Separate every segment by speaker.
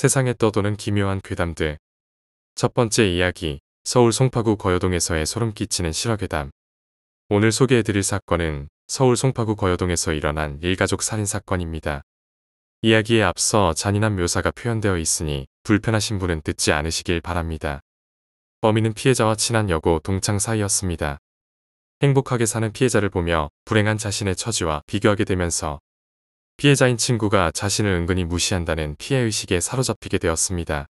Speaker 1: 세상에 떠도는 기묘한 괴담들. 첫 번째 이야기, 서울 송파구 거여동에서의 소름 끼치는 실화괴담. 오늘 소개해드릴 사건은 서울 송파구 거여동에서 일어난 일가족 살인사건입니다. 이야기에 앞서 잔인한 묘사가 표현되어 있으니 불편하신 분은 듣지 않으시길 바랍니다. 범인은 피해자와 친한 여고 동창 사이였습니다. 행복하게 사는 피해자를 보며 불행한 자신의 처지와 비교하게 되면서 피해자인 친구가 자신을 은근히 무시한다는 피해의식에 사로잡히게 되었습니다.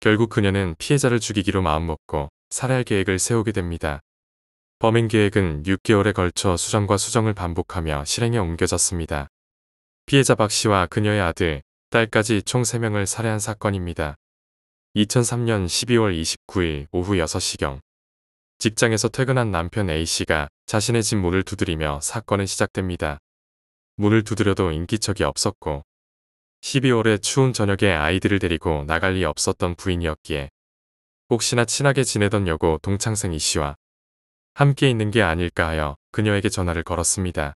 Speaker 1: 결국 그녀는 피해자를 죽이기로 마음먹고 살해할 계획을 세우게 됩니다. 범행 계획은 6개월에 걸쳐 수정과 수정을 반복하며 실행에 옮겨졌습니다. 피해자 박 씨와 그녀의 아들, 딸까지 총 3명을 살해한 사건입니다. 2003년 12월 29일 오후 6시경 직장에서 퇴근한 남편 A씨가 자신의 집 문을 두드리며 사건은 시작됩니다. 문을 두드려도 인기척이 없었고 12월의 추운 저녁에 아이들을 데리고 나갈 리 없었던 부인이었기에 혹시나 친하게 지내던 여고 동창생 이씨와 함께 있는 게 아닐까 하여 그녀에게 전화를 걸었습니다.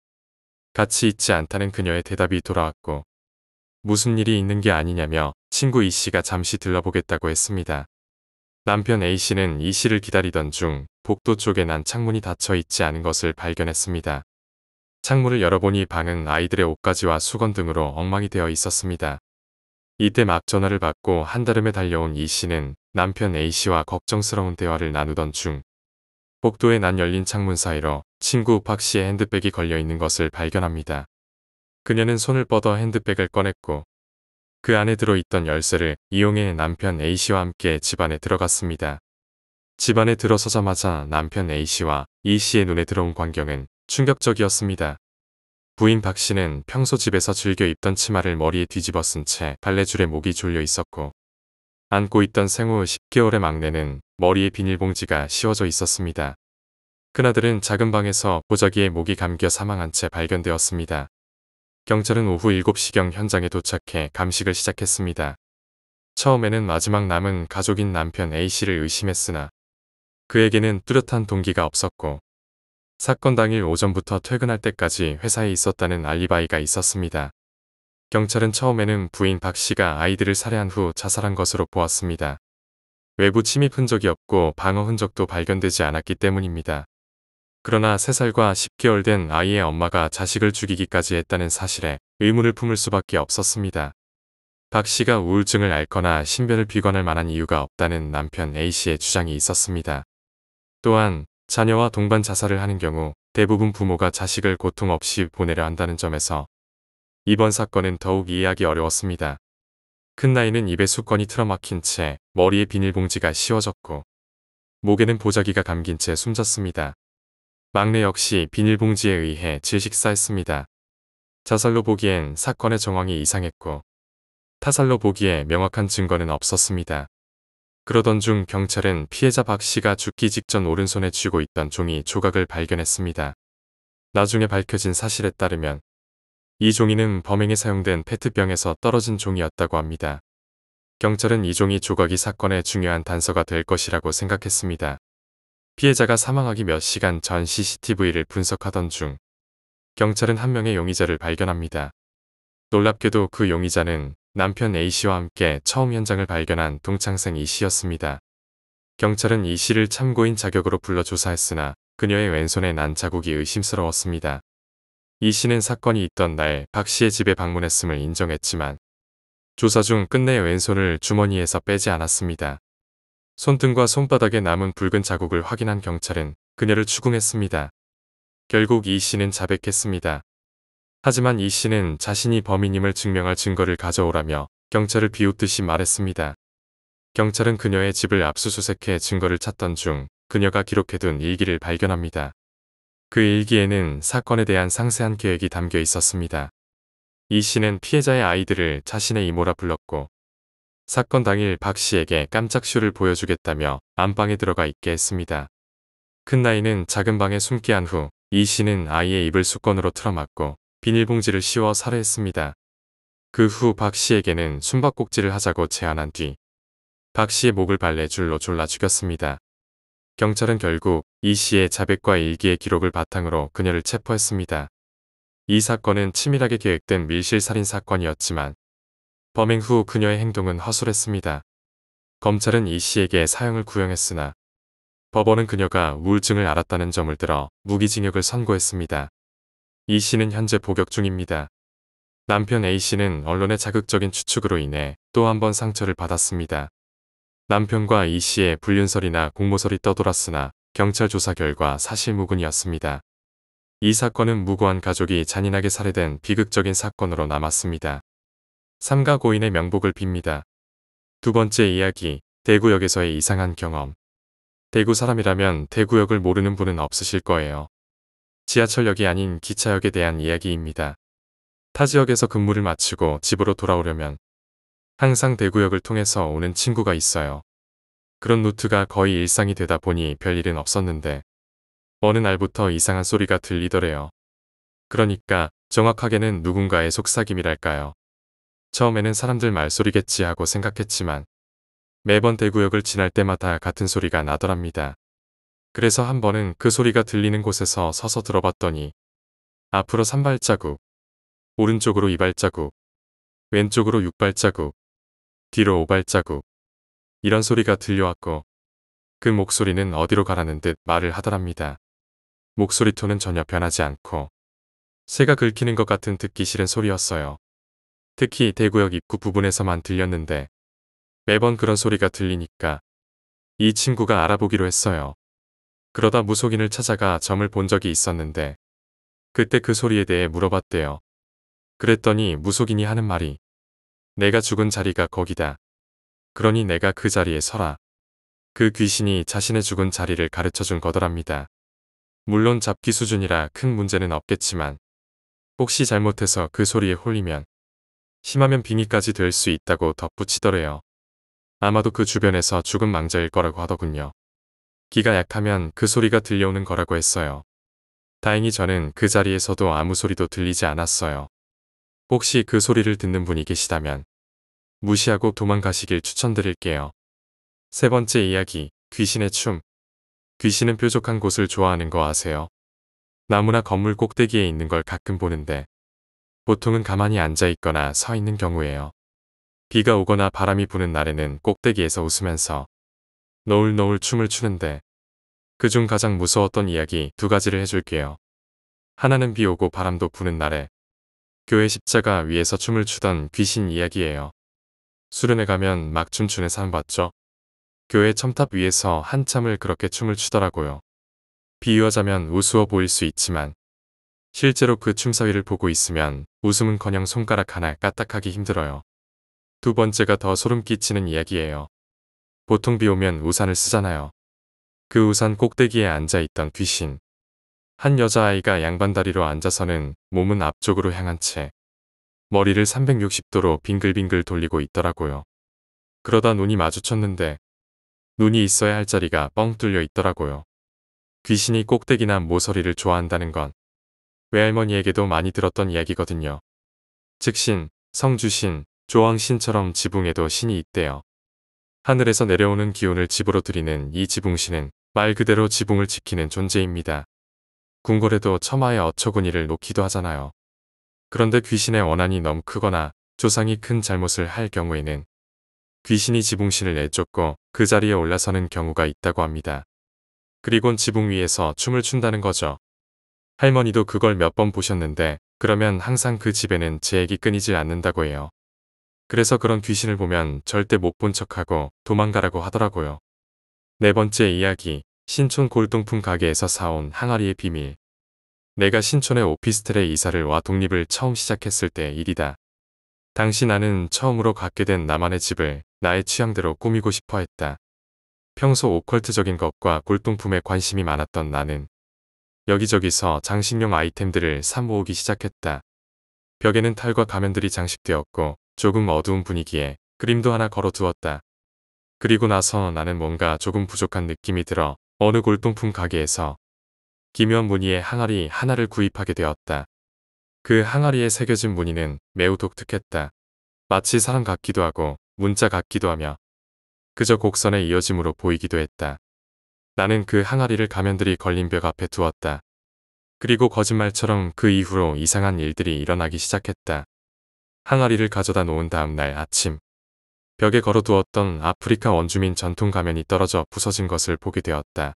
Speaker 1: 같이 있지 않다는 그녀의 대답이 돌아왔고 무슨 일이 있는 게 아니냐며 친구 이씨가 잠시 들러보겠다고 했습니다. 남편 A씨는 이씨를 기다리던 중 복도 쪽에 난 창문이 닫혀 있지 않은 것을 발견했습니다. 창문을 열어보니 방은 아이들의 옷가지와 수건 등으로 엉망이 되어 있었습니다. 이때 막 전화를 받고 한달음에 달려온 이 씨는 남편 A씨와 걱정스러운 대화를 나누던 중 복도에 난 열린 창문 사이로 친구 박 씨의 핸드백이 걸려있는 것을 발견합니다. 그녀는 손을 뻗어 핸드백을 꺼냈고 그 안에 들어있던 열쇠를 이용해 남편 A씨와 함께 집안에 들어갔습니다. 집안에 들어서자마자 남편 A씨와 E씨의 눈에 들어온 광경은 충격적이었습니다. 부인 박 씨는 평소 집에서 즐겨 입던 치마를 머리에 뒤집어 쓴채 발레줄에 목이 졸려 있었고 안고 있던 생후 10개월의 막내는 머리에 비닐봉지가 씌워져 있었습니다. 큰아들은 작은 방에서 보자기에 목이 감겨 사망한 채 발견되었습니다. 경찰은 오후 7시경 현장에 도착해 감식을 시작했습니다. 처음에는 마지막 남은 가족인 남편 A씨를 의심했으나 그에게는 뚜렷한 동기가 없었고 사건 당일 오전부터 퇴근할 때까지 회사에 있었다는 알리바이가 있었습니다. 경찰은 처음에는 부인 박 씨가 아이들을 살해한 후 자살한 것으로 보았습니다. 외부 침입 흔적이 없고 방어 흔적도 발견되지 않았기 때문입니다. 그러나 3살과 10개월 된 아이의 엄마가 자식을 죽이기까지 했다는 사실에 의문을 품을 수밖에 없었습니다. 박 씨가 우울증을 앓거나 신변을 비관할 만한 이유가 없다는 남편 A 씨의 주장이 있었습니다. 또한 자녀와 동반 자살을 하는 경우 대부분 부모가 자식을 고통 없이 보내려 한다는 점에서 이번 사건은 더욱 이해하기 어려웠습니다. 큰나이는 입에 수건이 틀어막힌 채 머리에 비닐봉지가 씌워졌고 목에는 보자기가 감긴 채 숨졌습니다. 막내 역시 비닐봉지에 의해 질식사했습니다. 자살로 보기엔 사건의 정황이 이상했고 타살로 보기에 명확한 증거는 없었습니다. 그러던 중 경찰은 피해자 박 씨가 죽기 직전 오른손에 쥐고 있던 종이 조각을 발견했습니다. 나중에 밝혀진 사실에 따르면 이 종이는 범행에 사용된 페트병에서 떨어진 종이였다고 합니다. 경찰은 이 종이 조각이 사건의 중요한 단서가 될 것이라고 생각했습니다. 피해자가 사망하기 몇 시간 전 CCTV를 분석하던 중 경찰은 한 명의 용의자를 발견합니다. 놀랍게도 그 용의자는 남편 A씨와 함께 처음 현장을 발견한 동창생 E씨였습니다. 경찰은 E씨를 참고인 자격으로 불러 조사했으나 그녀의 왼손에 난 자국이 의심스러웠습니다. E씨는 사건이 있던 날 박씨의 집에 방문했음을 인정했지만 조사 중 끝내 왼손을 주머니에서 빼지 않았습니다. 손등과 손바닥에 남은 붉은 자국을 확인한 경찰은 그녀를 추궁했습니다. 결국 E씨는 자백했습니다. 하지만 이 씨는 자신이 범인임을 증명할 증거를 가져오라며 경찰을 비웃듯이 말했습니다. 경찰은 그녀의 집을 압수수색해 증거를 찾던 중 그녀가 기록해둔 일기를 발견합니다. 그 일기에는 사건에 대한 상세한 계획이 담겨 있었습니다. 이 씨는 피해자의 아이들을 자신의 이모라 불렀고 사건 당일 박 씨에게 깜짝 쇼를 보여주겠다며 안방에 들어가 있게 했습니다. 큰나이는 작은 방에 숨게 한후 이 씨는 아이의 입을 수건으로 틀어막고 비닐봉지를 씌워 살해했습니다. 그 후 박 씨에게는 숨바꼭질을 하자고 제안한 뒤박 씨의 목을 발레 줄로 졸라 죽였습니다. 경찰은 결국 이 씨의 자백과 일기의 기록을 바탕으로 그녀를 체포했습니다. 이 사건은 치밀하게 계획된 밀실살인 사건이었지만 범행 후 그녀의 행동은 허술했습니다. 검찰은 이 씨에게 사형을 구형했으나 법원은 그녀가 우울증을 앓았다는 점을 들어 무기징역을 선고했습니다. 이 씨는 현재 복역 중입니다. 남편 A씨는 언론의 자극적인 추측으로 인해 또 한 번 상처를 받았습니다. 남편과 E씨의 불륜설이나 공모설이 떠돌았으나 경찰 조사 결과 사실무근이었습니다. 이 사건은 무고한 가족이 잔인하게 살해된 비극적인 사건으로 남았습니다. 삼가 고인의 명복을 빕니다. 두 번째 이야기, 대구역에서의 이상한 경험. 대구 사람이라면 대구역을 모르는 분은 없으실 거예요. 지하철역이 아닌 기차역에 대한 이야기입니다. 타 지역에서 근무를 마치고 집으로 돌아오려면 항상 대구역을 통해서 오는 친구가 있어요. 그런 루트가 거의 일상이 되다 보니 별일은 없었는데 어느 날부터 이상한 소리가 들리더래요. 그러니까 정확하게는 누군가의 속삭임이랄까요. 처음에는 사람들 말소리겠지 하고 생각했지만 매번 대구역을 지날 때마다 같은 소리가 나더랍니다. 그래서 한 번은 그 소리가 들리는 곳에서 서서 들어봤더니 앞으로 3발자국, 오른쪽으로 2발자국, 왼쪽으로 6발자국, 뒤로 5발자국 이런 소리가 들려왔고 그 목소리는 어디로 가라는 듯 말을 하더랍니다. 목소리 톤은 전혀 변하지 않고 새가 긁히는 것 같은 듣기 싫은 소리였어요. 특히 대구역 입구 부분에서만 들렸는데 매번 그런 소리가 들리니까 이 친구가 알아보기로 했어요. 그러다 무속인을 찾아가 점을 본 적이 있었는데 그때 그 소리에 대해 물어봤대요. 그랬더니 무속인이 하는 말이 내가 죽은 자리가 거기다. 그러니 내가 그 자리에 서라. 그 귀신이 자신의 죽은 자리를 가르쳐 준 거더랍니다. 물론 잡기 수준이라 큰 문제는 없겠지만 혹시 잘못해서 그 소리에 홀리면 심하면 빙의까지 될 수 있다고 덧붙이더래요. 아마도 그 주변에서 죽은 망자일 거라고 하더군요. 귀가 약하면 그 소리가 들려오는 거라고 했어요. 다행히 저는 그 자리에서도 아무 소리도 들리지 않았어요. 혹시 그 소리를 듣는 분이 계시다면 무시하고 도망가시길 추천드릴게요. 세 번째 이야기, 귀신의 춤. 귀신은 뾰족한 곳을 좋아하는 거 아세요? 나무나 건물 꼭대기에 있는 걸 가끔 보는데 보통은 가만히 앉아 있거나 서 있는 경우에요 비가 오거나 바람이 부는 날에는 꼭대기에서 웃으면서 너울너울 춤을 추는데 그 중 가장 무서웠던 이야기 두 가지를 해줄게요. 하나는 비 오고 바람도 부는 날에 교회 십자가 위에서 춤을 추던 귀신 이야기예요. 수련회 가면 막 춤추는 사람 봤죠? 교회 첨탑 위에서 한참을 그렇게 춤을 추더라고요. 비유하자면 우스워 보일 수 있지만 실제로 그 춤사위를 보고 있으면 웃음은커녕 손가락 하나 까딱하기 힘들어요. 두 번째가 더 소름 끼치는 이야기예요. 보통 비 오면 우산을 쓰잖아요. 그 우산 꼭대기에 앉아 있던 귀신. 한 여자아이가 양반다리로 앉아서는 몸은 앞쪽으로 향한 채 머리를 360도로 빙글빙글 돌리고 있더라고요. 그러다 눈이 마주쳤는데 눈이 있어야 할 자리가 뻥 뚫려 있더라고요. 귀신이 꼭대기나 모서리를 좋아한다는 건 외할머니에게도 많이 들었던 이야기거든요. 즉신, 성주신, 조왕신처럼 지붕에도 신이 있대요. 하늘에서 내려오는 기운을 집으로 들이는 이 지붕신은 말 그대로 지붕을 지키는 존재입니다. 궁궐에도 처마에 어처구니를 놓기도 하잖아요. 그런데 귀신의 원한이 너무 크거나 조상이 큰 잘못을 할 경우에는 귀신이 지붕신을 내쫓고 그 자리에 올라서는 경우가 있다고 합니다. 그리곤 지붕 위에서 춤을 춘다는 거죠. 할머니도 그걸 몇 번 보셨는데 그러면 항상 그 집에는 재 액이 끊이질 않는다고 해요. 그래서 그런 귀신을 보면 절대 못 본 척하고 도망가라고 하더라고요. 네 번째 이야기, 신촌 골동품 가게에서 사온 항아리의 비밀. 내가 신촌의 오피스텔에 이사를 와 독립을 처음 시작했을 때 일이다. 당시 나는 처음으로 갖게 된 나만의 집을 나의 취향대로 꾸미고 싶어 했다. 평소 오컬트적인 것과 골동품에 관심이 많았던 나는 여기저기서 장식용 아이템들을 사 모으기 시작했다. 벽에는 탈과 가면들이 장식되었고 조금 어두운 분위기에 그림도 하나 걸어두었다. 그리고 나서 나는 뭔가 조금 부족한 느낌이 들어 어느 골동품 가게에서 기묘한 무늬의 항아리 하나를 구입하게 되었다. 그 항아리에 새겨진 무늬는 매우 독특했다. 마치 사람 같기도 하고 문자 같기도 하며 그저 곡선에 이어짐으로 보이기도 했다. 나는 그 항아리를 가면들이 걸린 벽 앞에 두었다. 그리고 거짓말처럼 그 이후로 이상한 일들이 일어나기 시작했다. 항아리를 가져다 놓은 다음 날 아침 벽에 걸어두었던 아프리카 원주민 전통 가면이 떨어져 부서진 것을 보게 되었다.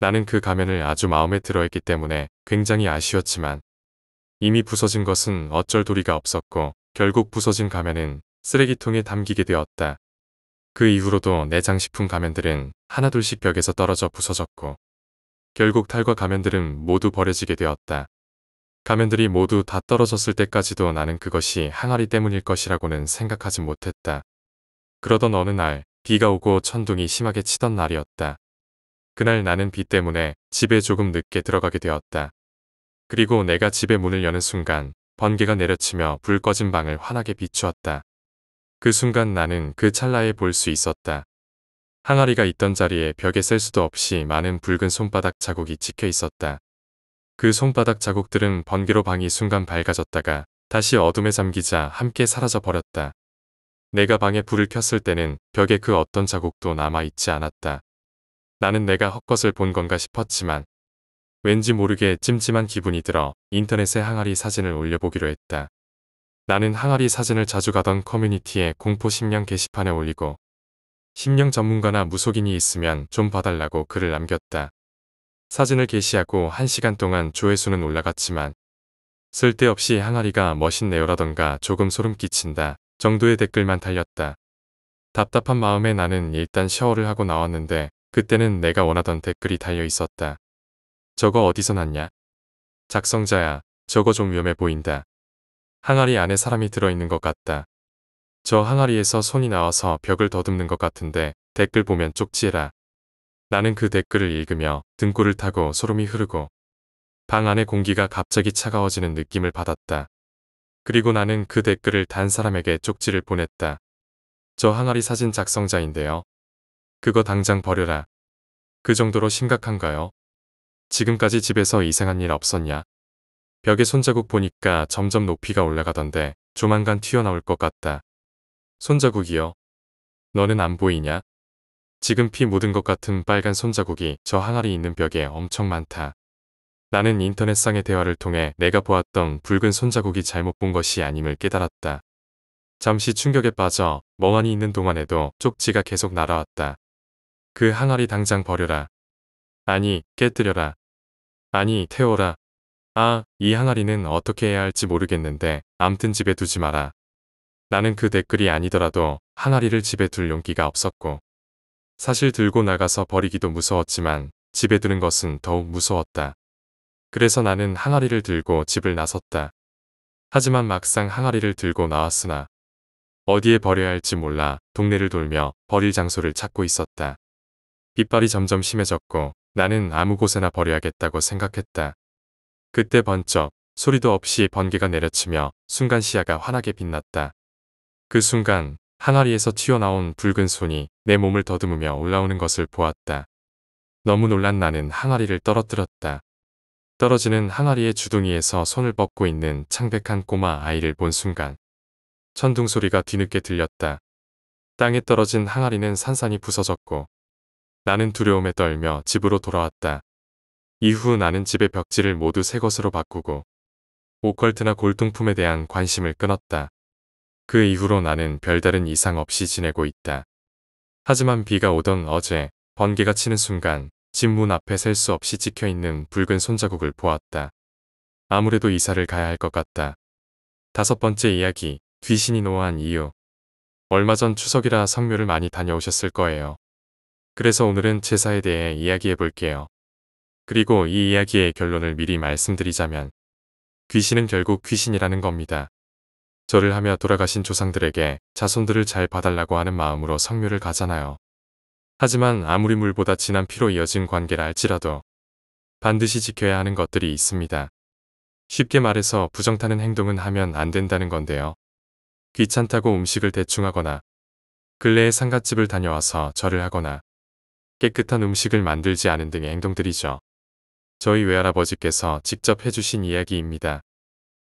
Speaker 1: 나는 그 가면을 아주 마음에 들어했기 때문에 굉장히 아쉬웠지만 이미 부서진 것은 어쩔 도리가 없었고 결국 부서진 가면은 쓰레기통에 담기게 되었다. 그 이후로도 내 장식품 가면들은 하나둘씩 벽에서 떨어져 부서졌고 결국 탈과 가면들은 모두 버려지게 되었다. 가면들이 모두 다 떨어졌을 때까지도 나는 그것이 항아리 때문일 것이라고는 생각하지 못했다. 그러던 어느 날 비가 오고 천둥이 심하게 치던 날이었다. 그날 나는 비 때문에 집에 조금 늦게 들어가게 되었다. 그리고 내가 집에 문을 여는 순간 번개가 내려치며 불 꺼진 방을 환하게 비추었다. 그 순간 나는 그 찰나에 볼 수 있었다. 항아리가 있던 자리에 벽에 셀 수도 없이 많은 붉은 손바닥 자국이 찍혀 있었다. 그 손바닥 자국들은 번개로 방이 순간 밝아졌다가 다시 어둠에 잠기자 함께 사라져 버렸다. 내가 방에 불을 켰을 때는 벽에 그 어떤 자국도 남아있지 않았다. 나는 내가 헛것을 본 건가 싶었지만 왠지 모르게 찜찜한 기분이 들어 인터넷에 항아리 사진을 올려보기로 했다. 나는 항아리 사진을 자주 가던 커뮤니티에 공포 심령 게시판에 올리고 심령 전문가나 무속인이 있으면 좀 봐달라고 글을 남겼다. 사진을 게시하고 1시간 동안 조회수는 올라갔지만 쓸데없이 항아리가 멋있네요라던가 조금 소름 끼친다 정도의 댓글만 달렸다. 답답한 마음에 나는 일단 샤워를 하고 나왔는데 그때는 내가 원하던 댓글이 달려 있었다. 저거 어디서 났냐? 작성자야, 저거 좀 위험해 보인다. 항아리 안에 사람이 들어있는 것 같다. 저 항아리에서 손이 나와서 벽을 더듬는 것 같은데 댓글 보면 쪽지해라. 나는 그 댓글을 읽으며 등골을 타고 소름이 흐르고 방 안의 공기가 갑자기 차가워지는 느낌을 받았다. 그리고 나는 그 댓글을 단 사람에게 쪽지를 보냈다. 저 항아리 사진 작성자인데요. 그거 당장 버려라. 그 정도로 심각한가요? 지금까지 집에서 이상한 일 없었냐? 벽에 손자국 보니까 점점 높이가 올라가던데 조만간 튀어나올 것 같다. 손자국이요? 너는 안 보이냐? 지금 피 묻은 것 같은 빨간 손자국이 저 항아리 있는 벽에 엄청 많다. 나는 인터넷상의 대화를 통해 내가 보았던 붉은 손자국이 잘못 본 것이 아님을 깨달았다. 잠시 충격에 빠져 멍하니 있는 동안에도 쪽지가 계속 날아왔다. 그 항아리 당장 버려라. 아니, 깨뜨려라. 아니, 태워라. 아, 이 항아리는 어떻게 해야 할지 모르겠는데 암튼 집에 두지 마라. 나는 그 댓글이 아니더라도 항아리를 집에 둘 용기가 없었고 사실 들고 나가서 버리기도 무서웠지만 집에 두는 것은 더욱 무서웠다. 그래서 나는 항아리를 들고 집을 나섰다. 하지만 막상 항아리를 들고 나왔으나 어디에 버려야 할지 몰라 동네를 돌며 버릴 장소를 찾고 있었다. 빗발이 점점 심해졌고 나는 아무 곳에나 버려야겠다고 생각했다. 그때 번쩍 소리도 없이 번개가 내려치며 순간 시야가 환하게 빛났다. 그 순간 항아리에서 튀어나온 붉은 손이 내 몸을 더듬으며 올라오는 것을 보았다. 너무 놀란 나는 항아리를 떨어뜨렸다. 떨어지는 항아리의 주둥이에서 손을 뻗고 있는 창백한 꼬마 아이를 본 순간 천둥 소리가 뒤늦게 들렸다. 땅에 떨어진 항아리는 산산이 부서졌고 나는 두려움에 떨며 집으로 돌아왔다. 이후 나는 집의 벽지를 모두 새 것으로 바꾸고 오컬트나 골동품에 대한 관심을 끊었다. 그 이후로 나는 별다른 이상 없이 지내고 있다. 하지만 비가 오던 어제 번개가 치는 순간 집문 앞에 셀 수 없이 찍혀있는 붉은 손자국을 보았다. 아무래도 이사를 가야 할 것 같다. 다섯 번째 이야기, 귀신이 노한 이유. 얼마 전 추석이라 성묘를 많이 다녀오셨을 거예요. 그래서 오늘은 제사에 대해 이야기해 볼게요. 그리고 이 이야기의 결론을 미리 말씀드리자면 귀신은 결국 귀신이라는 겁니다. 저를 하며 돌아가신 조상들에게 자손들을 잘 봐달라고 하는 마음으로 성묘를 가잖아요. 하지만 아무리 물보다 진한 피로 이어진 관계를 알지라도 반드시 지켜야 하는 것들이 있습니다. 쉽게 말해서 부정타는 행동은 하면 안 된다는 건데요. 귀찮다고 음식을 대충 하거나 근래에 상갓집을 다녀와서 절을 하거나 깨끗한 음식을 만들지 않은 등의 행동들이죠. 저희 외할아버지께서 직접 해주신 이야기입니다.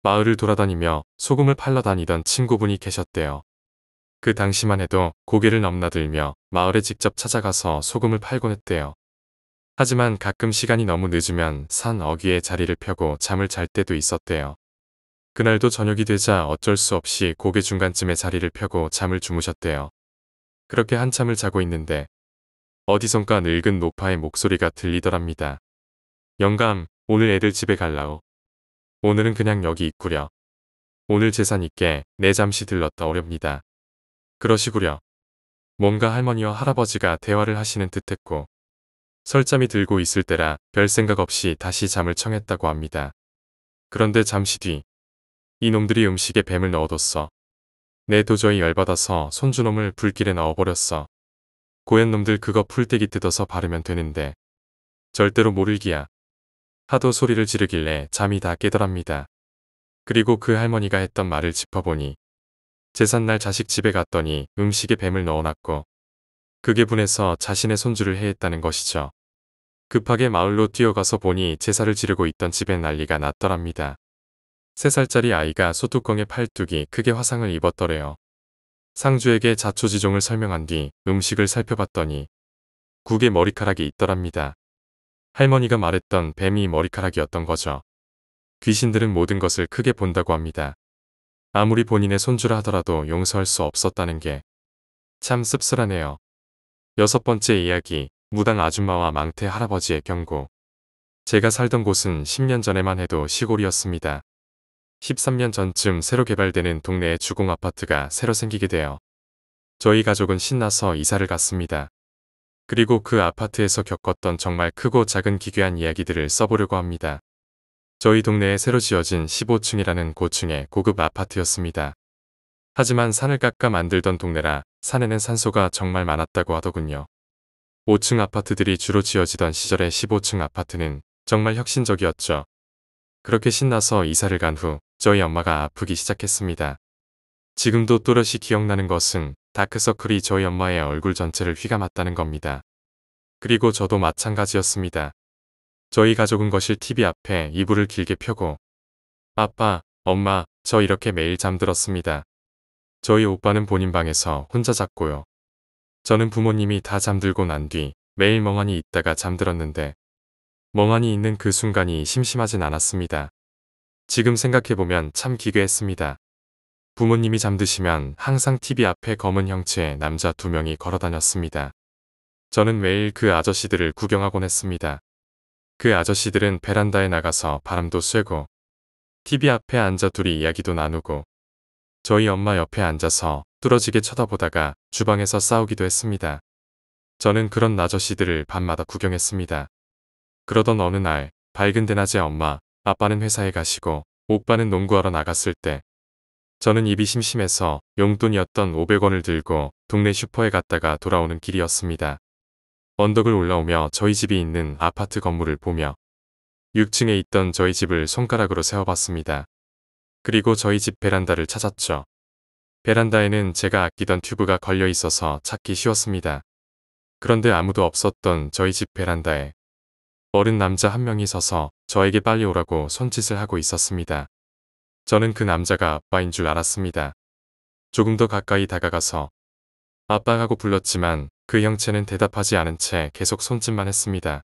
Speaker 1: 마을을 돌아다니며 소금을 팔러 다니던 친구분이 계셨대요. 그 당시만 해도 고개를 넘나들며 마을에 직접 찾아가서 소금을 팔곤 했대요. 하지만 가끔 시간이 너무 늦으면 산 어귀에 자리를 펴고 잠을 잘 때도 있었대요. 그날도 저녁이 되자 어쩔 수 없이 고개 중간쯤에 자리를 펴고 잠을 주무셨대요. 그렇게 한참을 자고 있는데 어디선가 늙은 노파의 목소리가 들리더랍니다. 영감, 오늘 애들 집에 갈라오. 오늘은 그냥 여기 있구려. 오늘 재산 있게 내 잠시 들렀다 오렵니다. 그러시구려. 뭔가 할머니와 할아버지가 대화를 하시는 듯했고 설잠이 들고 있을 때라 별 생각 없이 다시 잠을 청했다고 합니다. 그런데 잠시 뒤 이놈들이 음식에 뱀을 넣어뒀어. 내 도저히 열받아서 손주놈을 불길에 넣어버렸어. 고얀 놈들 그거 풀떼기 뜯어서 바르면 되는데 절대로 모를기야. 하도 소리를 지르길래 잠이 다 깨더랍니다. 그리고 그 할머니가 했던 말을 짚어보니 재산날 자식 집에 갔더니 음식에 뱀을 넣어놨고 그게 분해서 자신의 손주를 해했다는 것이죠. 급하게 마을로 뛰어가서 보니 제사를 지르고 있던 집에 난리가 났더랍니다. 3살짜리 아이가 소뚜껑에 팔뚝이 크게 화상을 입었더래요. 상주에게 자초지종을 설명한 뒤 음식을 살펴봤더니 국에 머리카락이 있더랍니다. 할머니가 말했던 뱀이 머리카락이었던 거죠. 귀신들은 모든 것을 크게 본다고 합니다. 아무리 본인의 손주라 하더라도 용서할 수 없었다는 게 참 씁쓸하네요. 여섯 번째 이야기, 무당 아줌마와 망태 할아버지의 경고. 제가 살던 곳은 10년 전에만 해도 시골이었습니다. 13년 전쯤 새로 개발되는 동네의 주공 아파트가 새로 생기게 되어 저희 가족은 신나서 이사를 갔습니다. 그리고 그 아파트에서 겪었던 정말 크고 작은 기괴한 이야기들을 써보려고 합니다. 저희 동네에 새로 지어진 15층이라는 고층의 고급 아파트였습니다. 하지만 산을 깎아 만들던 동네라 산에는 산소가 정말 많았다고 하더군요. 5층 아파트들이 주로 지어지던 시절의 15층 아파트는 정말 혁신적이었죠. 그렇게 신나서 이사를 간 후 저희 엄마가 아프기 시작했습니다. 지금도 또렷이 기억나는 것은 다크서클이 저희 엄마의 얼굴 전체를 휘감았다는 겁니다. 그리고 저도 마찬가지였습니다. 저희 가족은 거실 TV 앞에 이불을 길게 펴고 아빠, 엄마, 저 이렇게 매일 잠들었습니다. 저희 오빠는 본인 방에서 혼자 잤고요. 저는 부모님이 다 잠들고 난 뒤 매일 멍하니 있다가 잠들었는데 멍하니 있는 그 순간이 심심하진 않았습니다. 지금 생각해보면 참 기괴했습니다. 부모님이 잠드시면 항상 TV 앞에 검은 형체의 남자 두 명이 걸어다녔습니다. 저는 매일 그 아저씨들을 구경하곤 했습니다. 그 아저씨들은 베란다에 나가서 바람도 쐬고 TV 앞에 앉아 둘이 이야기도 나누고 저희 엄마 옆에 앉아서 뚫어지게 쳐다보다가 주방에서 싸우기도 했습니다. 저는 그런 아저씨들을 밤마다 구경했습니다. 그러던 어느 날 밝은 대낮에 엄마, 아빠는 회사에 가시고 오빠는 농구하러 나갔을 때 저는 입이 심심해서 용돈이었던 500원을 들고 동네 슈퍼에 갔다가 돌아오는 길이었습니다. 언덕을 올라오며 저희 집이 있는 아파트 건물을 보며 6층에 있던 저희 집을 손가락으로 세워봤습니다 그리고 저희 집 베란다를 찾았죠. 베란다에는 제가 아끼던 튜브가 걸려 있어서 찾기 쉬웠습니다. 그런데 아무도 없었던 저희 집 베란다에 어른 남자 한 명이 서서 저에게 빨리 오라고 손짓을 하고 있었습니다. 저는 그 남자가 아빠인 줄 알았습니다. 조금 더 가까이 다가가서 아빠 하고 불렀지만 그 형체는 대답하지 않은 채 계속 손짓만 했습니다.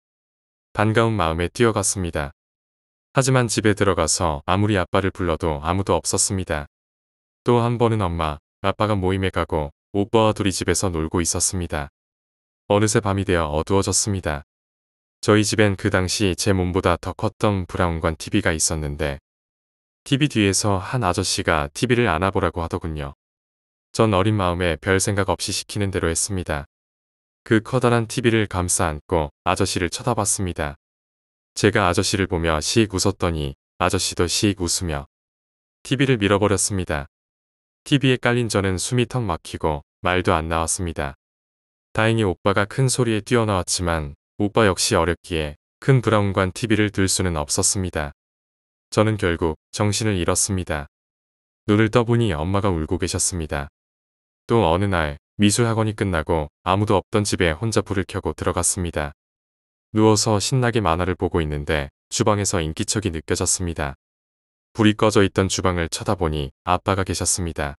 Speaker 1: 반가운 마음에 뛰어갔습니다. 하지만 집에 들어가서 아무리 아빠를 불러도 아무도 없었습니다. 또 한 번은 엄마, 아빠가 모임에 가고 오빠와 둘이 집에서 놀고 있었습니다. 어느새 밤이 되어 어두워졌습니다. 저희 집엔 그 당시 제 몸보다 더 컸던 브라운관 TV가 있었는데 TV 뒤에서 한 아저씨가 TV를 안아보라고 하더군요. 전 어린 마음에 별 생각 없이 시키는 대로 했습니다. 그 커다란 TV를 감싸 안고 아저씨를 쳐다봤습니다. 제가 아저씨를 보며 시익 웃었더니 아저씨도 시익 웃으며 TV를 밀어버렸습니다. TV에 깔린 저는 숨이 턱 막히고 말도 안 나왔습니다. 다행히 오빠가 큰 소리에 뛰어나왔지만 오빠 역시 어렵기에 큰 브라운관 TV를 들 수는 없었습니다. 저는 결국 정신을 잃었습니다. 눈을 떠보니 엄마가 울고 계셨습니다. 또 어느 날 미술학원이 끝나고 아무도 없던 집에 혼자 불을 켜고 들어갔습니다. 누워서 신나게 만화를 보고 있는데 주방에서 인기척이 느껴졌습니다. 불이 꺼져 있던 주방을 쳐다보니 아빠가 계셨습니다.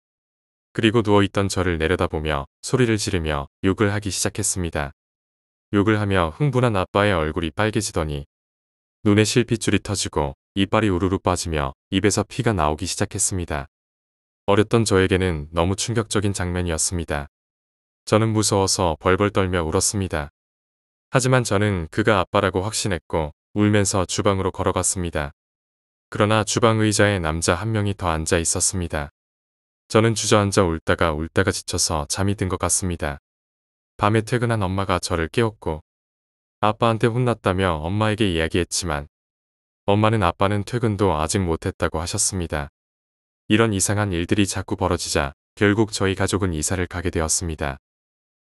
Speaker 1: 그리고 누워있던 저를 내려다보며 소리를 지르며 욕을 하기 시작했습니다. 욕을 하며 흥분한 아빠의 얼굴이 빨개지더니 눈에 실핏줄이 터지고 이빨이 우르르 빠지며 입에서 피가 나오기 시작했습니다. 어렸던 저에게는 너무 충격적인 장면이었습니다. 저는 무서워서 벌벌 떨며 울었습니다. 하지만 저는 그가 아빠라고 확신했고 울면서 주방으로 걸어갔습니다. 그러나 주방 의자에 남자 한 명이 더 앉아 있었습니다. 저는 주저앉아 울다가 울다가 지쳐서 잠이 든 것 같습니다. 밤에 퇴근한 엄마가 저를 깨웠고 아빠한테 혼났다며 엄마에게 이야기했지만 엄마는 아빠는 퇴근도 아직 못했다고 하셨습니다. 이런 이상한 일들이 자꾸 벌어지자 결국 저희 가족은 이사를 가게 되었습니다.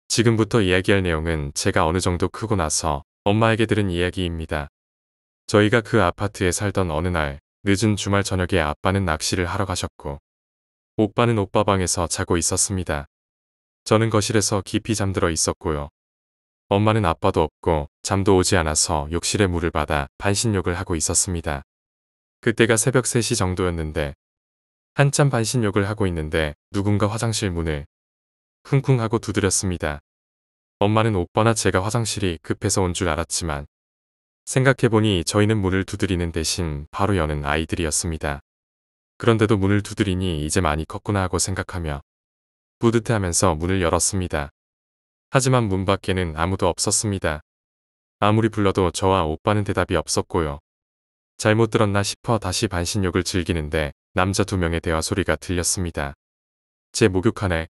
Speaker 1: 지금부터 이야기할 내용은 제가 어느 정도 크고 나서 엄마에게 들은 이야기입니다. 저희가 그 아파트에 살던 어느 날 늦은 주말 저녁에 아빠는 낚시를 하러 가셨고 오빠는 오빠 방에서 자고 있었습니다. 저는 거실에서 깊이 잠들어 있었고요. 엄마는 아빠도 없고 잠도 오지 않아서 욕실에 물을 받아 반신욕을 하고 있었습니다. 그때가 새벽 3시 정도였는데 한참 반신욕을 하고 있는데 누군가 화장실 문을 쿵쿵 하고 두드렸습니다. 엄마는 오빠나 제가 화장실이 급해서 온 줄 알았지만 생각해보니 저희는 문을 두드리는 대신 바로 여는 아이들이었습니다. 그런데도 문을 두드리니 이제 많이 컸구나 하고 생각하며 뿌듯해하면서 문을 열었습니다. 하지만 문 밖에는 아무도 없었습니다. 아무리 불러도 저와 오빠는 대답이 없었고요. 잘못 들었나 싶어 다시 반신욕을 즐기는데 남자 두 명의 대화 소리가 들렸습니다. 제 목욕하네.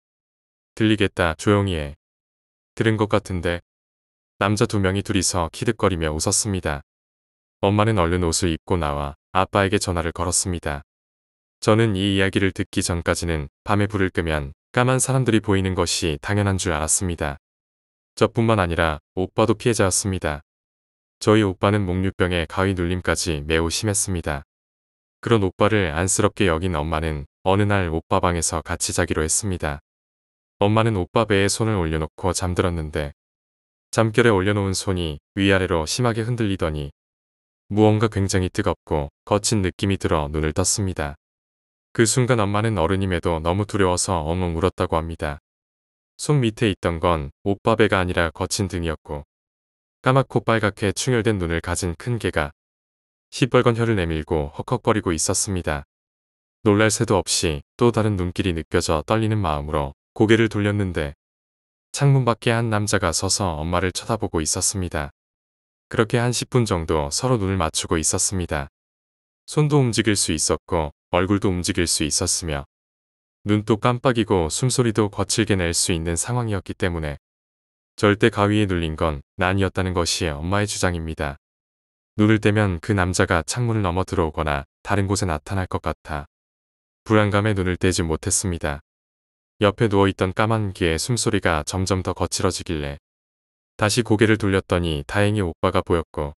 Speaker 1: 들리겠다 조용히 해. 들은 것 같은데. 남자 두 명이 둘이서 키득거리며 웃었습니다. 엄마는 얼른 옷을 입고 나와 아빠에게 전화를 걸었습니다. 저는 이 이야기를 듣기 전까지는 밤에 불을 끄면 까만 사람들이 보이는 것이 당연한 줄 알았습니다. 저뿐만 아니라 오빠도 피해자였습니다. 저희 오빠는 목류병에 가위 눌림까지 매우 심했습니다. 그런 오빠를 안쓰럽게 여긴 엄마는 어느 날 오빠 방에서 같이 자기로 했습니다. 엄마는 오빠 배에 손을 올려놓고 잠들었는데 잠결에 올려놓은 손이 위아래로 심하게 흔들리더니 무언가 굉장히 뜨겁고 거친 느낌이 들어 눈을 떴습니다. 그 순간 엄마는 어른임에도 너무 두려워서 엉엉 울었다고 합니다. 손 밑에 있던 건옷밥에가 아니라 거친 등이었고 까맣고 빨갛게 충혈된 눈을 가진 큰 개가 시뻘건 혀를 내밀고 헉헉거리고 있었습니다. 놀랄 새도 없이 또 다른 눈길이 느껴져 떨리는 마음으로 고개를 돌렸는데 창문 밖에 한 남자가 서서 엄마를 쳐다보고 있었습니다. 그렇게 한 10분 정도 서로 눈을 맞추고 있었습니다. 손도 움직일 수 있었고 얼굴도 움직일 수 있었으며 눈도 깜빡이고 숨소리도 거칠게 낼 수 있는 상황이었기 때문에 절대 가위에 눌린 건 난이었다는 것이 엄마의 주장입니다. 눈을 떼면 그 남자가 창문을 넘어 들어오거나 다른 곳에 나타날 것 같아 불안감에 눈을 떼지 못했습니다. 옆에 누워있던 까만 귀의 숨소리가 점점 더 거칠어지길래 다시 고개를 돌렸더니 다행히 오빠가 보였고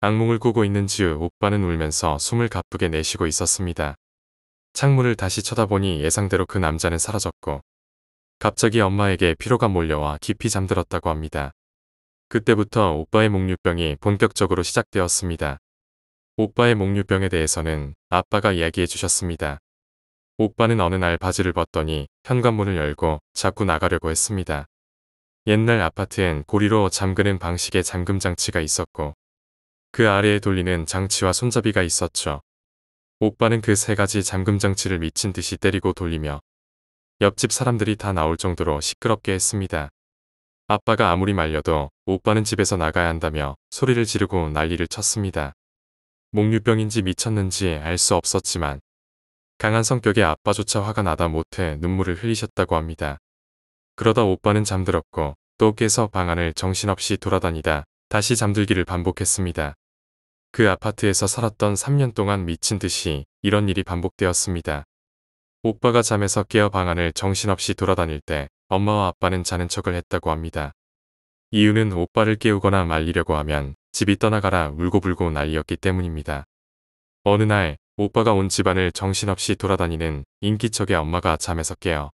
Speaker 1: 악몽을 꾸고 있는지 오빠는 울면서 숨을 가쁘게 내쉬고 있었습니다. 창문을 다시 쳐다보니 예상대로 그 남자는 사라졌고 갑자기 엄마에게 피로가 몰려와 깊이 잠들었다고 합니다. 그때부터 오빠의 목류병이 본격적으로 시작되었습니다. 오빠의 목류병에 대해서는 아빠가 이야기해 주셨습니다. 오빠는 어느 날 바지를 벗더니 현관문을 열고 자꾸 나가려고 했습니다. 옛날 아파트엔 고리로 잠그는 방식의 잠금 장치가 있었고 그 아래에 돌리는 장치와 손잡이가 있었죠. 오빠는 그 세 가지 잠금장치를 미친 듯이 때리고 돌리며 옆집 사람들이 다 나올 정도로 시끄럽게 했습니다. 아빠가 아무리 말려도 오빠는 집에서 나가야 한다며 소리를 지르고 난리를 쳤습니다. 목류병인지 미쳤는지 알 수 없었지만 강한 성격의 아빠조차 화가 나다 못해 눈물을 흘리셨다고 합니다. 그러다 오빠는 잠들었고 또 깨서 방 안을 정신없이 돌아다니다 다시 잠들기를 반복했습니다. 그 아파트에서 살았던 3년 동안 미친 듯이 이런 일이 반복되었습니다. 오빠가 잠에서 깨어 방안을 정신없이 돌아다닐 때 엄마와 아빠는 자는 척을 했다고 합니다. 이유는 오빠를 깨우거나 말리려고 하면 집이 떠나가라 울고불고 난리였기 때문입니다. 어느 날 오빠가 온 집안을 정신없이 돌아다니는 인기척의 엄마가 잠에서 깨어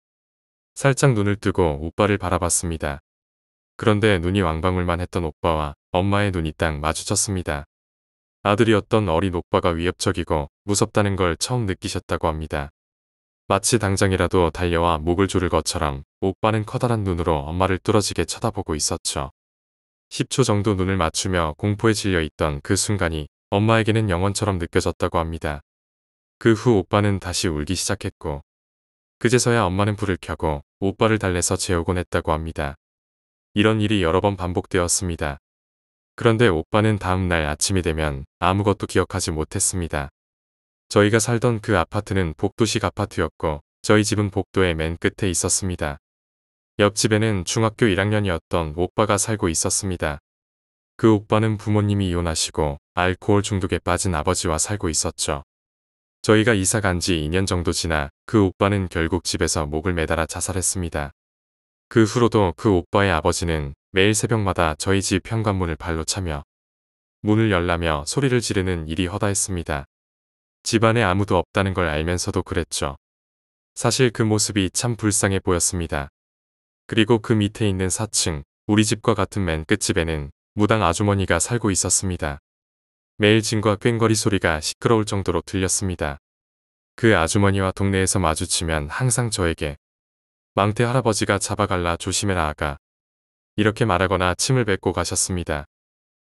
Speaker 1: 살짝 눈을 뜨고 오빠를 바라봤습니다. 그런데 눈이 왕방울만 했던 오빠와 엄마의 눈이 딱 마주쳤습니다. 아들이었던 어린 오빠가 위협적이고 무섭다는 걸 처음 느끼셨다고 합니다. 마치 당장이라도 달려와 목을 조를 것처럼 오빠는 커다란 눈으로 엄마를 뚫어지게 쳐다보고 있었죠. 10초 정도 눈을 맞추며 공포에 질려 있던 그 순간이 엄마에게는 영원처럼 느껴졌다고 합니다. 그 후 오빠는 다시 울기 시작했고 그제서야 엄마는 불을 켜고 오빠를 달래서 재우곤 했다고 합니다. 이런 일이 여러 번 반복되었습니다. 그런데 오빠는 다음 날 아침이 되면 아무것도 기억하지 못했습니다. 저희가 살던 그 아파트는 복도식 아파트였고 저희 집은 복도의 맨 끝에 있었습니다. 옆집에는 중학교 1학년이었던 오빠가 살고 있었습니다. 그 오빠는 부모님이 이혼하시고 알코올 중독에 빠진 아버지와 살고 있었죠. 저희가 이사 간 지 2년 정도 지나 그 오빠는 결국 집에서 목을 매달아 자살했습니다. 그 후로도 그 오빠의 아버지는 매일 새벽마다 저희 집 현관문을 발로 차며 문을 열라며 소리를 지르는 일이 허다했습니다. 집안에 아무도 없다는 걸 알면서도 그랬죠. 사실 그 모습이 참 불쌍해 보였습니다. 그리고 그 밑에 있는 4층, 우리 집과 같은 맨 끝집에는 무당 아주머니가 살고 있었습니다. 매일 짐과 꽹거리 소리가 시끄러울 정도로 들렸습니다. 그 아주머니와 동네에서 마주치면 항상 저에게 망태 할아버지가 잡아갈라 조심해라 아가 이렇게 말하거나 침을 뱉고 가셨습니다.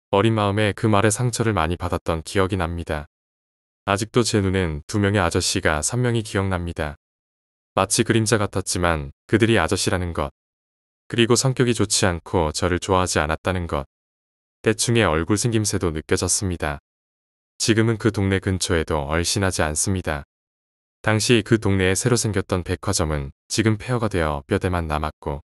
Speaker 1: 어린 마음에 그 말에 상처를 많이 받았던 기억이 납니다. 아직도 제 눈엔 두 명의 아저씨가 선명히 기억납니다. 마치 그림자 같았지만 그들이 아저씨라는 것. 그리고 성격이 좋지 않고 저를 좋아하지 않았다는 것. 대충의 얼굴 생김새도 느껴졌습니다. 지금은 그 동네 근처에도 얼씬하지 않습니다. 당시 그 동네에 새로 생겼던 백화점은 지금 폐허가 되어 뼈대만 남았고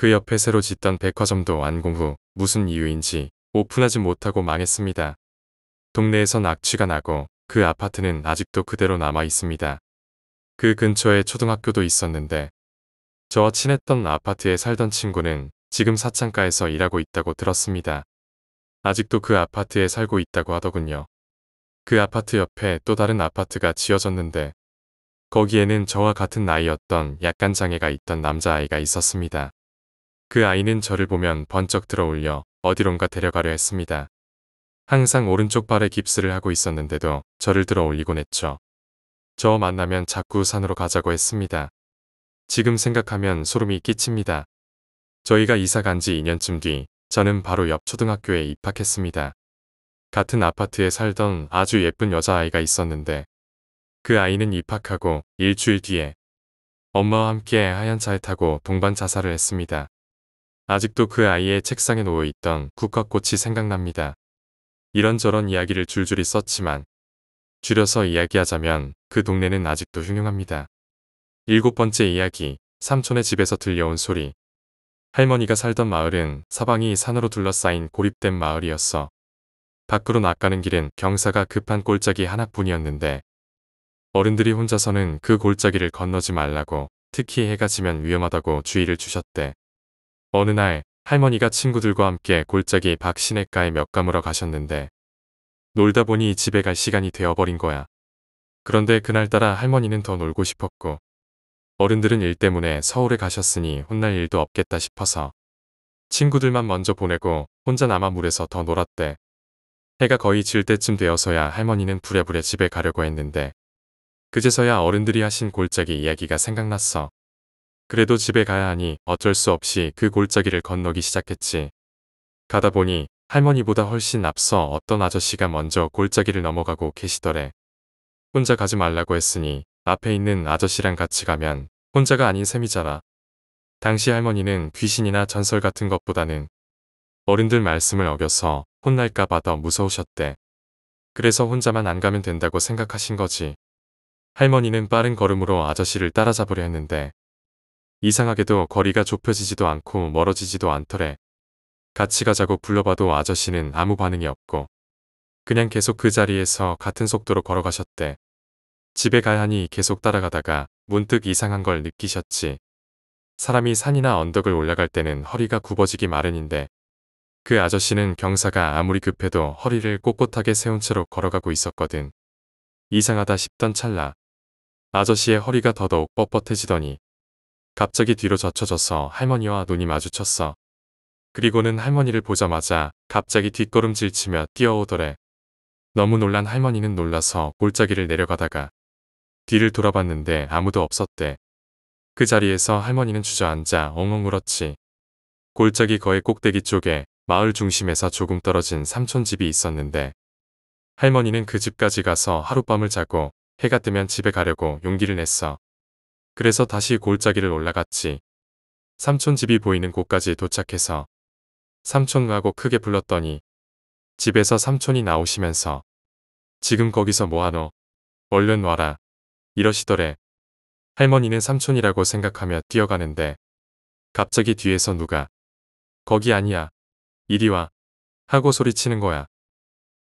Speaker 1: 그 옆에 새로 짓던 백화점도 완공 후 무슨 이유인지 오픈하지 못하고 망했습니다. 동네에선 악취가 나고 그 아파트는 아직도 그대로 남아 있습니다. 그 근처에 초등학교도 있었는데 저와 친했던 아파트에 살던 친구는 지금 사창가에서 일하고 있다고 들었습니다. 아직도 그 아파트에 살고 있다고 하더군요. 그 아파트 옆에 또 다른 아파트가 지어졌는데 거기에는 저와 같은 나이였던 약간 장애가 있던 남자아이가 있었습니다. 그 아이는 저를 보면 번쩍 들어올려 어디론가 데려가려 했습니다. 항상 오른쪽 발에 깁스를 하고 있었는데도 저를 들어올리곤 했죠. 저 만나면 자꾸 산으로 가자고 했습니다. 지금 생각하면 소름이 끼칩니다. 저희가 이사 간 지 2년쯤 뒤 저는 바로 옆 초등학교에 입학했습니다. 같은 아파트에 살던 아주 예쁜 여자아이가 있었는데 그 아이는 입학하고 일주일 뒤에 엄마와 함께 하얀 차에 타고 동반 자살을 했습니다. 아직도 그 아이의 책상에 놓여있던 국화꽃이 생각납니다. 이런저런 이야기를 줄줄이 썼지만 줄여서 이야기하자면 그 동네는 아직도 흉흉합니다. 일곱 번째 이야기, 삼촌의 집에서 들려온 소리. 할머니가 살던 마을은 사방이 산으로 둘러싸인 고립된 마을이었어. 밖으로 나가는 길은 경사가 급한 골짜기 하나뿐이었는데 어른들이 혼자서는 그 골짜기를 건너지 말라고 특히 해가 지면 위험하다고 주의를 주셨대. 어느 날 할머니가 친구들과 함께 골짜기 박신혜가에몇 가물어 가셨는데 놀다 보니 집에 갈 시간이 되어버린 거야. 그런데 그날따라 할머니는 더 놀고 싶었고 어른들은 일 때문에 서울에 가셨으니 혼날 일도 없겠다 싶어서 친구들만 먼저 보내고 혼자 남아 물에서 더 놀았대. 해가 거의 질 때쯤 되어서야 할머니는 부랴부랴 집에 가려고 했는데 그제서야 어른들이 하신 골짜기 이야기가 생각났어. 그래도 집에 가야 하니 어쩔 수 없이 그 골짜기를 건너기 시작했지. 가다 보니 할머니보다 훨씬 앞서 어떤 아저씨가 먼저 골짜기를 넘어가고 계시더래. 혼자 가지 말라고 했으니 앞에 있는 아저씨랑 같이 가면 혼자가 아닌 셈이잖아. 당시 할머니는 귀신이나 전설 같은 것보다는 어른들 말씀을 어겨서 혼날까봐 더 무서우셨대. 그래서 혼자만 안 가면 된다고 생각하신 거지. 할머니는 빠른 걸음으로 아저씨를 따라잡으려 했는데 이상하게도 거리가 좁혀지지도 않고 멀어지지도 않더래. 같이 가자고 불러봐도 아저씨는 아무 반응이 없고 그냥 계속 그 자리에서 같은 속도로 걸어가셨대. 집에 가야 하니 계속 따라가다가 문득 이상한 걸 느끼셨지. 사람이 산이나 언덕을 올라갈 때는 허리가 굽어지기 마련인데 그 아저씨는 경사가 아무리 급해도 허리를 꼿꼿하게 세운 채로 걸어가고 있었거든. 이상하다 싶던 찰나. 아저씨의 허리가 더더욱 뻣뻣해지더니 갑자기 뒤로 젖혀져서 할머니와 눈이 마주쳤어. 그리고는 할머니를 보자마자 갑자기 뒷걸음질 치며 뛰어오더래. 너무 놀란 할머니는 놀라서 골짜기를 내려가다가 뒤를 돌아봤는데 아무도 없었대. 그 자리에서 할머니는 주저앉아 엉엉 울었지. 골짜기 거의 꼭대기 쪽에 마을 중심에서 조금 떨어진 삼촌 집이 있었는데 할머니는 그 집까지 가서 하룻밤을 자고 해가 뜨면 집에 가려고 용기를 냈어. 그래서 다시 골짜기를 올라갔지. 삼촌 집이 보이는 곳까지 도착해서 삼촌 하고 크게 불렀더니 집에서 삼촌이 나오시면서 지금 거기서 뭐하노? 얼른 와라. 이러시더래. 할머니는 삼촌이라고 생각하며 뛰어가는데 갑자기 뒤에서 누가 거기 아니야. 이리 와. 하고 소리치는 거야.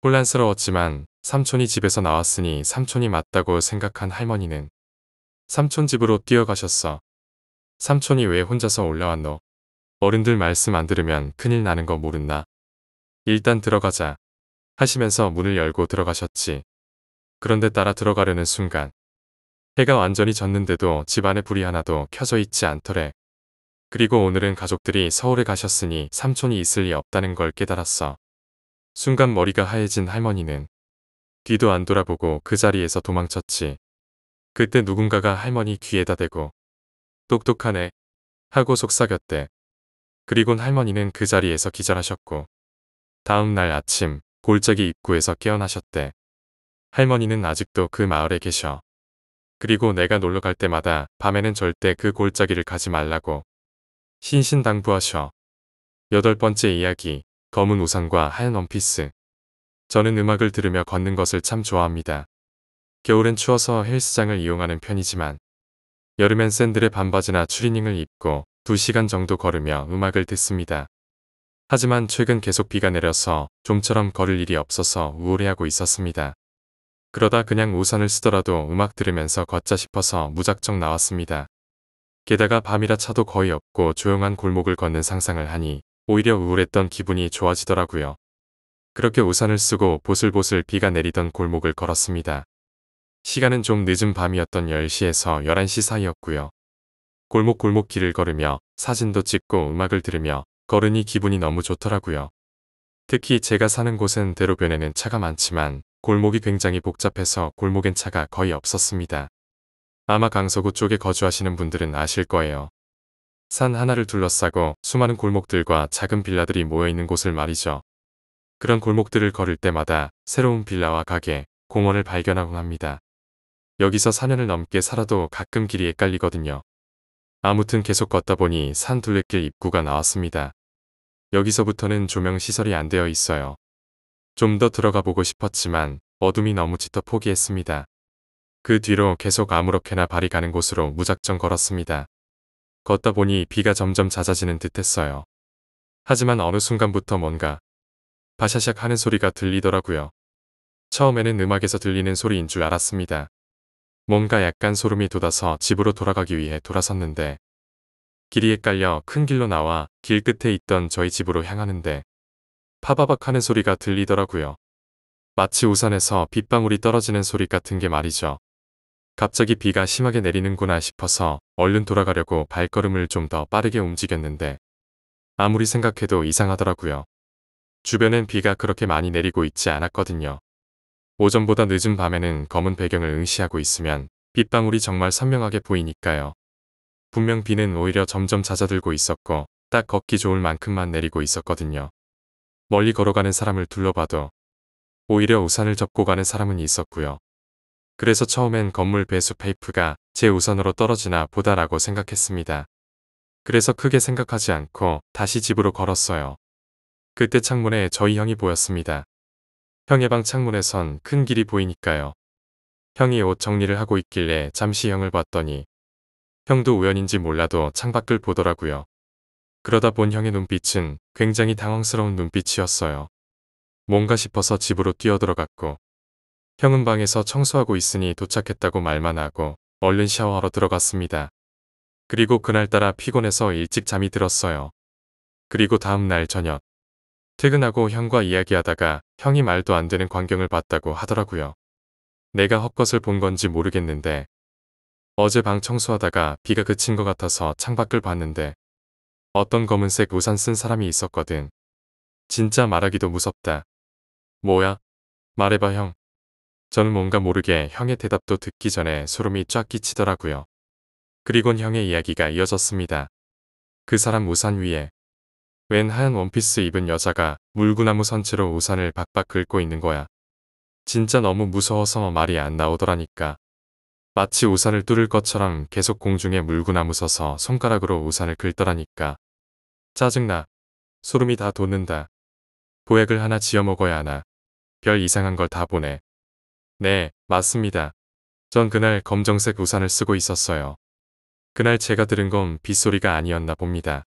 Speaker 1: 혼란스러웠지만 삼촌이 집에서 나왔으니 삼촌이 맞다고 생각한 할머니는 삼촌 집으로 뛰어가셨어. 삼촌이 왜 혼자서 올라왔노? 어른들 말씀 안 들으면 큰일 나는 거 모른나. 일단 들어가자. 하시면서 문을 열고 들어가셨지. 그런데 따라 들어가려는 순간 해가 완전히 졌는데도 집안에 불이 하나도 켜져 있지 않더래. 그리고 오늘은 가족들이 서울에 가셨으니 삼촌이 있을 리 없다는 걸 깨달았어. 순간 머리가 하얘진 할머니는 뒤도 안 돌아보고 그 자리에서 도망쳤지. 그때 누군가가 할머니 귀에다 대고 똑똑하네 하고 속삭였대. 그리곤 할머니는 그 자리에서 기절하셨고 다음 날 아침 골짜기 입구에서 깨어나셨대. 할머니는 아직도 그 마을에 계셔. 그리고 내가 놀러 갈 때마다 밤에는 절대 그 골짜기를 가지 말라고 신신당부하셔. 여덟 번째 이야기 검은 우산과 하얀 원피스 저는 음악을 들으며 걷는 것을 참 좋아합니다. 겨울엔 추워서 헬스장을 이용하는 편이지만 여름엔 샌들의 반바지나 추리닝을 입고 2시간 정도 걸으며 음악을 듣습니다. 하지만 최근 계속 비가 내려서 좀처럼 걸을 일이 없어서 우울해하고 있었습니다. 그러다 그냥 우산을 쓰더라도 음악 들으면서 걷자 싶어서 무작정 나왔습니다. 게다가 밤이라 차도 거의 없고 조용한 골목을 걷는 상상을 하니 오히려 우울했던 기분이 좋아지더라고요. 그렇게 우산을 쓰고 보슬보슬 비가 내리던 골목을 걸었습니다. 시간은 좀 늦은 밤이었던 10시에서 11시 사이였고요. 골목골목 길을 걸으며 사진도 찍고 음악을 들으며 걸으니 기분이 너무 좋더라고요. 특히 제가 사는 곳은 대로변에는 차가 많지만 골목이 굉장히 복잡해서 골목엔 차가 거의 없었습니다. 아마 강서구 쪽에 거주하시는 분들은 아실 거예요. 산 하나를 둘러싸고 수많은 골목들과 작은 빌라들이 모여있는 곳을 말이죠. 그런 골목들을 걸을 때마다 새로운 빌라와 가게, 공원을 발견하곤 합니다. 여기서 4년을 넘게 살아도 가끔 길이 헷갈리거든요. 아무튼 계속 걷다 보니 산 둘레길 입구가 나왔습니다. 여기서부터는 조명 시설이 안 되어 있어요. 좀 더 들어가 보고 싶었지만 어둠이 너무 짙어 포기했습니다. 그 뒤로 계속 아무렇게나 발이 가는 곳으로 무작정 걸었습니다. 걷다 보니 비가 점점 잦아지는 듯 했어요. 하지만 어느 순간부터 뭔가 바샤샥 하는 소리가 들리더라고요. 처음에는 음악에서 들리는 소리인 줄 알았습니다. 뭔가 약간 소름이 돋아서 집으로 돌아가기 위해 돌아섰는데 길이헷갈려큰 길로 나와 길 끝에 있던 저희 집으로 향하는데 파바박 하는 소리가 들리더라고요. 마치 우산에서 빗방울이 떨어지는 소리 같은 게 말이죠. 갑자기 비가 심하게 내리는구나 싶어서 얼른 돌아가려고 발걸음을 좀 더 빠르게 움직였는데 아무리 생각해도 이상하더라고요. 주변엔 비가 그렇게 많이 내리고 있지 않았거든요. 오전보다 늦은 밤에는 검은 배경을 응시하고 있으면 빗방울이 정말 선명하게 보이니까요. 분명 비는 오히려 점점 잦아들고 있었고 딱 걷기 좋을 만큼만 내리고 있었거든요. 멀리 걸어가는 사람을 둘러봐도 오히려 우산을 접고 가는 사람은 있었고요. 그래서 처음엔 건물 배수 페이프가 제 우산으로 떨어지나 보다라고 생각했습니다. 그래서 크게 생각하지 않고 다시 집으로 걸었어요. 그때 창문에 저희 형이 보였습니다. 형의 방 창문에선 큰 길이 보이니까요. 형이 옷 정리를 하고 있길래 잠시 형을 봤더니 형도 우연인지 몰라도 창밖을 보더라고요. 그러다 본 형의 눈빛은 굉장히 당황스러운 눈빛이었어요. 뭔가 싶어서 집으로 뛰어들어갔고 형은 방에서 청소하고 있으니 도착했다고 말만 하고 얼른 샤워하러 들어갔습니다. 그리고 그날따라 피곤해서 일찍 잠이 들었어요. 그리고 다음날 저녁 퇴근하고 형과 이야기하다가 형이 말도 안 되는 광경을 봤다고 하더라고요. 내가 헛것을 본 건지 모르겠는데 어제 방 청소하다가 비가 그친 것 같아서 창밖을 봤는데 어떤 검은색 우산 쓴 사람이 있었거든. 진짜 말하기도 무섭다. 뭐야? 말해봐 형. 저는 뭔가 모르게 형의 대답도 듣기 전에 소름이 쫙 끼치더라고요. 그리곤 형의 이야기가 이어졌습니다. 그 사람 우산 위에 웬 하얀 원피스 입은 여자가 물구나무 선체로 우산을 박박 긁고 있는 거야. 진짜 너무 무서워서 말이 안 나오더라니까. 마치 우산을 뚫을 것처럼 계속 공중에 물구나무 서서 손가락으로 우산을 긁더라니까. 짜증나. 소름이 다 돋는다. 보약을 하나 지어 먹어야 하나. 별 이상한 걸 다 보네. 네, 맞습니다. 전 그날 검정색 우산을 쓰고 있었어요. 그날 제가 들은 건 빗소리가 아니었나 봅니다.